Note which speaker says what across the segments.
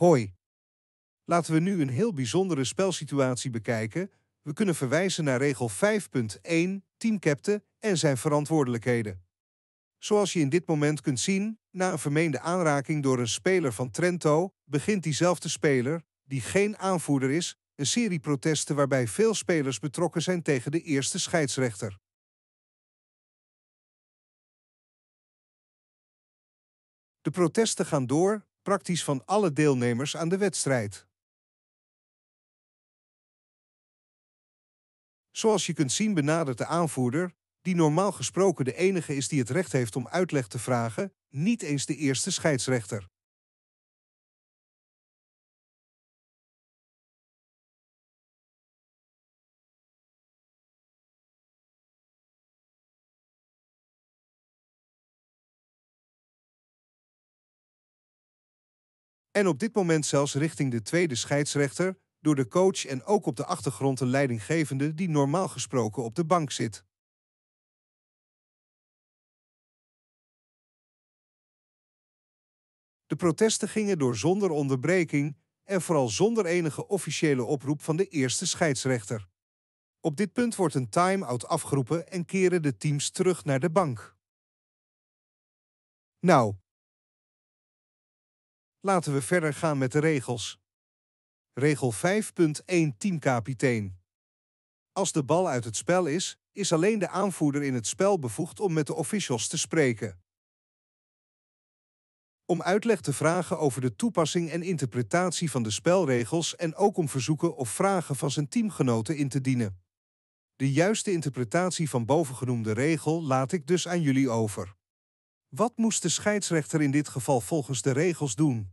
Speaker 1: Hoi. Laten we nu een heel bijzondere spelsituatie bekijken. We kunnen verwijzen naar regel 5.1, teamcapte en zijn verantwoordelijkheden. Zoals je in dit moment kunt zien, na een vermeende aanraking door een speler van Trento, begint diezelfde speler, die geen aanvoerder is, een serie protesten waarbij veel spelers betrokken zijn tegen de eerste scheidsrechter.
Speaker 2: De protesten gaan door praktisch van alle deelnemers aan de wedstrijd.
Speaker 1: Zoals je kunt zien benadert de aanvoerder, die normaal gesproken de enige is die het recht heeft om uitleg te vragen, niet eens de eerste scheidsrechter. En op dit moment zelfs richting de tweede scheidsrechter, door de coach en ook op de achtergrond de leidinggevende die normaal gesproken op de bank zit. De protesten gingen door zonder onderbreking en vooral zonder enige officiële oproep van de eerste scheidsrechter. Op dit punt wordt een time-out afgeroepen en keren de teams
Speaker 2: terug naar de bank. Nou,
Speaker 1: Laten we verder gaan met de regels. Regel 5.1 Teamkapitein. Als de bal uit het spel is, is alleen de aanvoerder in het spel bevoegd om met de officials te spreken. Om uitleg te vragen over de toepassing en interpretatie van de spelregels en ook om verzoeken of vragen van zijn teamgenoten in te dienen. De juiste interpretatie van bovengenoemde regel laat ik dus aan jullie over. Wat moest de scheidsrechter in dit geval volgens de regels doen?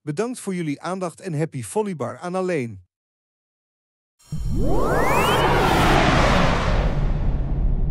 Speaker 1: Bedankt voor jullie aandacht en happy volleybar aan alleen.